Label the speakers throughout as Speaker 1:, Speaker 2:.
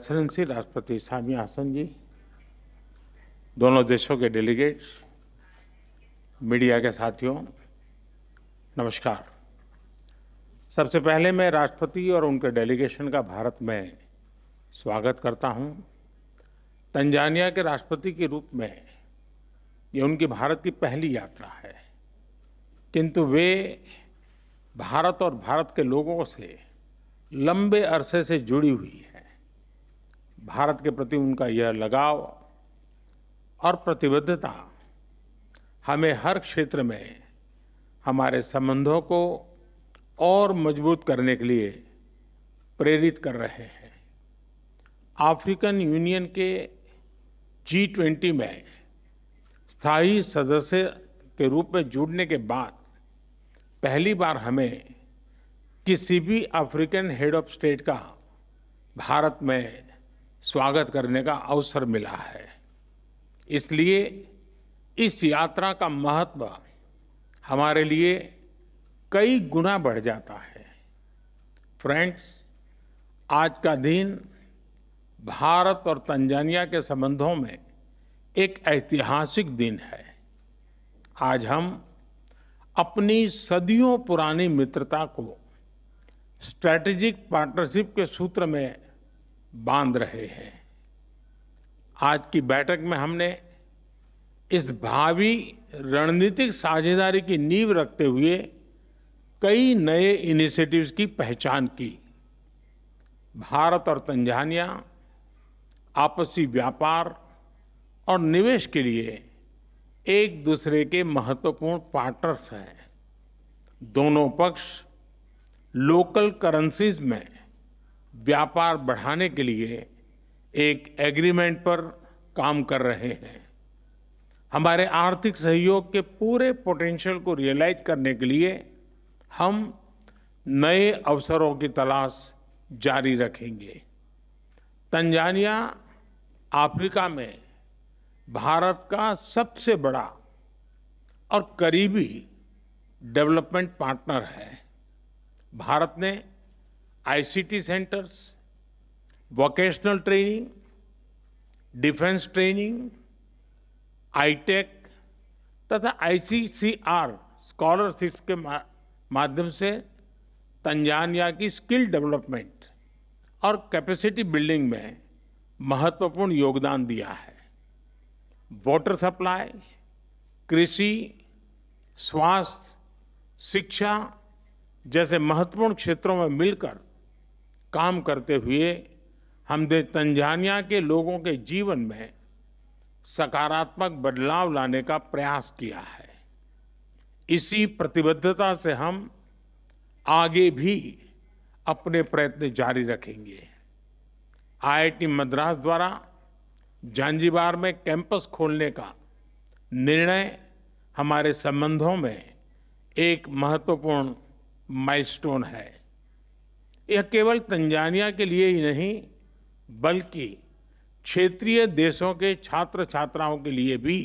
Speaker 1: Excellency राष्ट्रपति सामी हासन जी दोनों देशों के डेलीगेट्स मीडिया के साथियों नमस्कार सबसे पहले मैं राष्ट्रपति और उनके डेलीगेशन का भारत में स्वागत करता हूं। तंजानिया के राष्ट्रपति के रूप में ये उनकी भारत की पहली यात्रा है किंतु वे भारत और भारत के लोगों से लंबे अरसे से जुड़ी हुई है भारत के प्रति उनका यह लगाव और प्रतिबद्धता हमें हर क्षेत्र में हमारे संबंधों को और मजबूत करने के लिए प्रेरित कर रहे हैं अफ्रीकन यूनियन के जी ट्वेंटी में स्थायी सदस्य के रूप में जुड़ने के बाद पहली बार हमें किसी भी अफ्रीकन हेड ऑफ स्टेट का भारत में स्वागत करने का अवसर मिला है इसलिए इस यात्रा का महत्व हमारे लिए कई गुना बढ़ जाता है फ्रेंड्स आज का दिन भारत और तंजानिया के संबंधों में एक ऐतिहासिक दिन है आज हम अपनी सदियों पुरानी मित्रता को स्ट्रैटेजिक पार्टनरशिप के सूत्र में बांध रहे हैं आज की बैठक में हमने इस भावी रणनीतिक साझेदारी की नींव रखते हुए कई नए इनिशिएटिव्स की पहचान की भारत और तंजानिया आपसी व्यापार और निवेश के लिए एक दूसरे के महत्वपूर्ण पार्टनर्स हैं दोनों पक्ष लोकल करेंसीज में व्यापार बढ़ाने के लिए एक एग्रीमेंट पर काम कर रहे हैं हमारे आर्थिक सहयोग के पूरे पोटेंशियल को रियलाइज करने के लिए हम नए अवसरों की तलाश जारी रखेंगे तंजानिया अफ्रीका में भारत का सबसे बड़ा और करीबी डेवलपमेंट पार्टनर है भारत ने ICT centres vocational training defence training ITEC तथा आईसीसीआर स्कॉलरशिप के माध्यम से तंजानिया की स्किल डेवलपमेंट और कैपेसिटी बिल्डिंग में महत्वपूर्ण योगदान दिया है वाटर सप्लाई कृषि स्वास्थ्य शिक्षा जैसे महत्वपूर्ण क्षेत्रों में मिलकर काम करते हुए हम दे तंजानिया के लोगों के जीवन में सकारात्मक बदलाव लाने का प्रयास किया है इसी प्रतिबद्धता से हम आगे भी अपने प्रयत्न जारी रखेंगे आईआईटी मद्रास द्वारा जांजीबार में कैंपस खोलने का निर्णय हमारे संबंधों में एक महत्वपूर्ण माइलस्टोन है यह केवल तंजानिया के लिए ही नहीं बल्कि क्षेत्रीय देशों के छात्र छात्राओं के लिए भी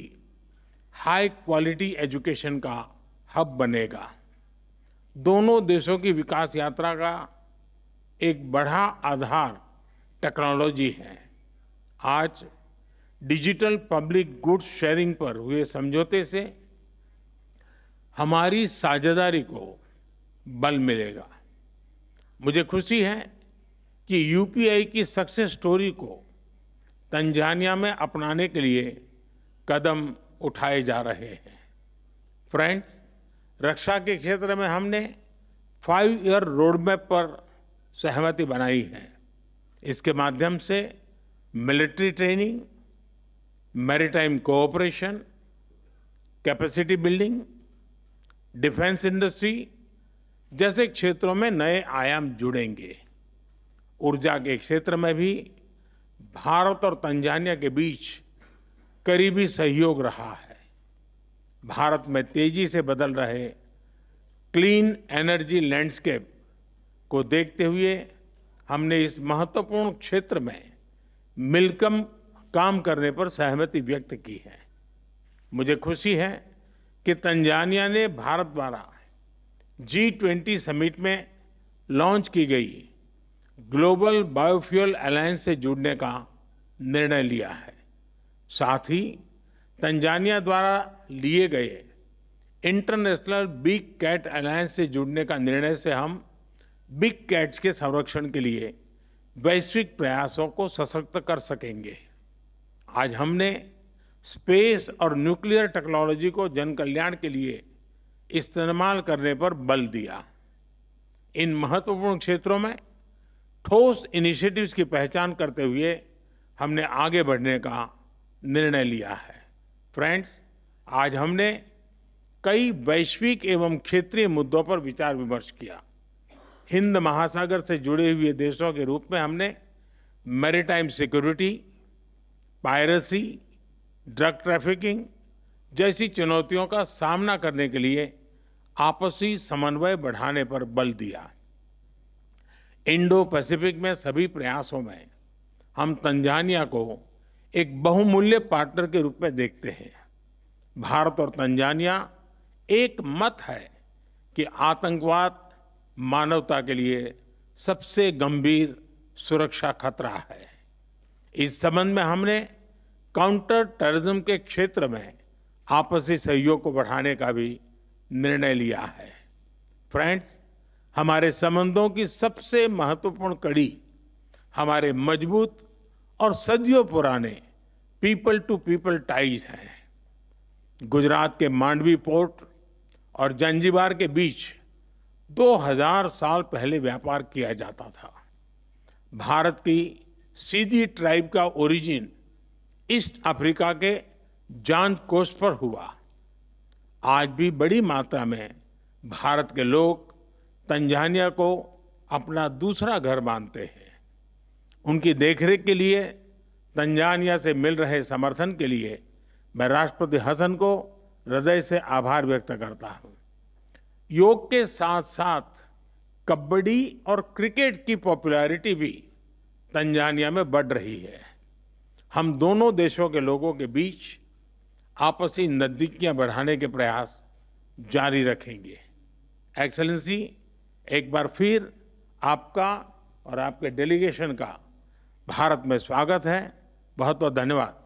Speaker 1: हाई क्वालिटी एजुकेशन का हब बनेगा दोनों देशों की विकास यात्रा का एक बड़ा आधार टेक्नोलॉजी है आज डिजिटल पब्लिक गुड्स शेयरिंग पर हुए समझौते से हमारी साझेदारी को बल मिलेगा मुझे खुशी है कि यूपीआई की सक्सेस स्टोरी को तंजानिया में अपनाने के लिए कदम उठाए जा रहे हैं फ्रेंड्स रक्षा के क्षेत्र में हमने फाइव ईयर रोड मैप पर सहमति बनाई है इसके माध्यम से military training maritime cooperation capacity building defence industry जैसे क्षेत्रों में नए आयाम जुड़ेंगे ऊर्जा के क्षेत्र में भी भारत और तंजानिया के बीच करीबी सहयोग रहा है भारत में तेजी से बदल रहे क्लीन एनर्जी लैंडस्केप को देखते हुए हमने इस महत्वपूर्ण क्षेत्र में मिलकम काम करने पर सहमति व्यक्त की है मुझे खुशी है कि तंजानिया ने भारत द्वारा जी ट्वेंटी समिट में लॉन्च की गई ग्लोबल बायोफ्यूल अलायंस से जुड़ने का निर्णय लिया है साथ ही तंजानिया द्वारा लिए गए इंटरनेशनल बिग कैट अलायंस से जुड़ने का निर्णय से हम बिग कैट्स के संरक्षण के लिए वैश्विक प्रयासों को सशक्त कर सकेंगे आज हमने स्पेस और न्यूक्लियर टेक्नोलॉजी को जन कल्याण के लिए इस्तेमाल करने पर बल दिया इन महत्वपूर्ण क्षेत्रों में ठोस इनिशिएटिव्स की पहचान करते हुए हमने आगे बढ़ने का निर्णय लिया है फ्रेंड्स आज हमने कई वैश्विक एवं क्षेत्रीय मुद्दों पर विचार विमर्श किया हिंद महासागर से जुड़े हुए देशों के रूप में हमने maritime security piracy drug trafficking जैसी चुनौतियों का सामना करने के लिए आपसी समन्वय बढ़ाने पर बल दिया इंडो पैसिफिक में सभी प्रयासों में हम तंजानिया को एक बहुमूल्य पार्टनर के रूप में देखते हैं भारत और तंजानिया एक मत है कि आतंकवाद मानवता के लिए सबसे गंभीर सुरक्षा खतरा है इस संबंध में हमने काउंटर टेररिज्म के क्षेत्र में आपसी सहयोग को बढ़ाने का भी निर्णय लिया है फ्रेंड्स हमारे संबंधों की सबसे महत्वपूर्ण कड़ी हमारे मजबूत और सदियों पुराने पीपल टू पीपल टाइज हैं गुजरात के मांडवी पोर्ट और जंजीबार के बीच 2000 साल पहले व्यापार किया जाता था भारत की सीधी ट्राइब का ओरिजिन ईस्ट अफ्रीका के जान कोष पर हुआ आज भी बड़ी मात्रा में भारत के लोग तंजानिया को अपना दूसरा घर मानते हैं उनकी देखरेख के लिए तंजानिया से मिल रहे समर्थन के लिए मैं राष्ट्रपति हसन को हृदय से आभार व्यक्त करता हूं योग के साथ साथ कबड्डी और क्रिकेट की पॉपुलैरिटी भी तंजानिया में बढ़ रही है हम दोनों देशों के लोगों के बीच आपसी नज़दीकियां बढ़ाने के प्रयास जारी रखेंगे एक्सलेंसी एक बार फिर आपका और आपके डेलीगेशन का भारत में स्वागत है बहुत बहुत धन्यवाद